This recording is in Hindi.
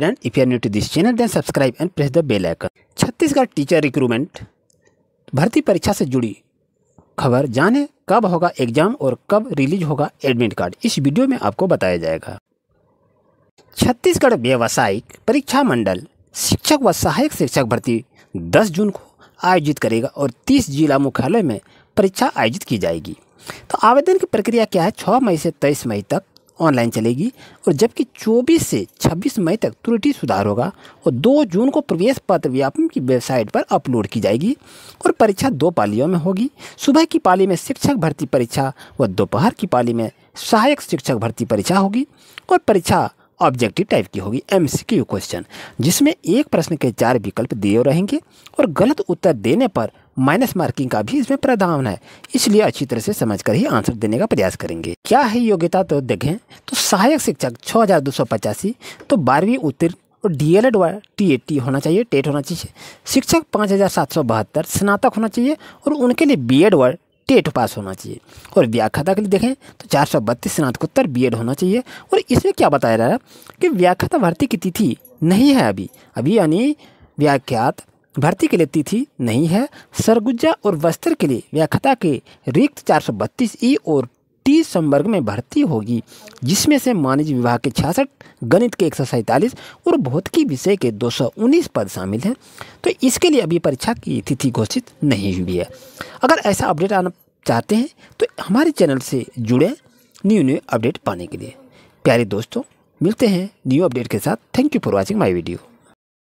and if you are new to this channel then subscribe and press the bell icon Chhattisgarh teacher recruitment भर्ती परीक्षा से जुड़ी खबर जाने कब होगा एग्जाम और कब रिलीज होगा एडमिट कार्ड इस वीडियो में आपको बताया जाएगा छत्तीसगढ़ व्यावसायिक परीक्षा मंडल शिक्षक व सहायक शिक्षक भर्ती 10 जून को आयोजित करेगा और 30 जिला मुख्यालय में परीक्षा आयोजित की जाएगी तो आवेदन की प्रक्रिया क्या है 6 मई से 23 मई तक ऑनलाइन चलेगी और जबकि 24 से 26 मई तक त्रुटि सुधार होगा और 2 जून को प्रवेश पत्र व्यापम की वेबसाइट पर अपलोड की जाएगी और परीक्षा दो पालियों में होगी सुबह की पाली में शिक्षक भर्ती परीक्षा व दोपहर की पाली में सहायक शिक्षक भर्ती परीक्षा होगी और परीक्षा ऑब्जेक्टिव टाइप की होगी एम क्वेश्चन जिसमें एक प्रश्न के चार विकल्प दिए रहेंगे और गलत उत्तर देने पर माइनस मार्किंग का भी इसमें प्रावधान है इसलिए अच्छी तरह से समझकर ही आंसर देने का प्रयास करेंगे क्या है योग्यता तो देखें तो सहायक शिक्षक छः तो बारहवीं उत्तीर्ण और डी एल एड व टी ए टी होना चाहिए टेट e होना चाहिए शिक्षक पाँच हज़ार सात सौ बहत्तर स्नातक होना चाहिए और उनके लिए बी एड व टेट पास होना चाहिए और व्याख्याता के लिए देखें तो चार सौ बत्तीस स्नातकोत्तर बी एड होना चाहिए और इसमें क्या बताया जा रहा है कि व्याख्याता तो भर्ती की तिथि नहीं है अभी अभी यानी व्याख्यात भर्ती के लिए तिथि नहीं है सरगुजा और बस्तर के लिए व्याख्याता के रिक्त चार ई और टी संवर्ग में भर्ती होगी जिसमें से मानव विभाग के छियासठ गणित के एक और भौतिकी विषय के 219 पद शामिल हैं तो इसके लिए अभी परीक्षा की तिथि घोषित नहीं हुई है अगर ऐसा अपडेट आना चाहते हैं तो हमारे चैनल से जुड़े न्यू न्यू अपडेट पाने के लिए प्यारे दोस्तों मिलते हैं न्यू अपडेट के साथ thank you for watching my video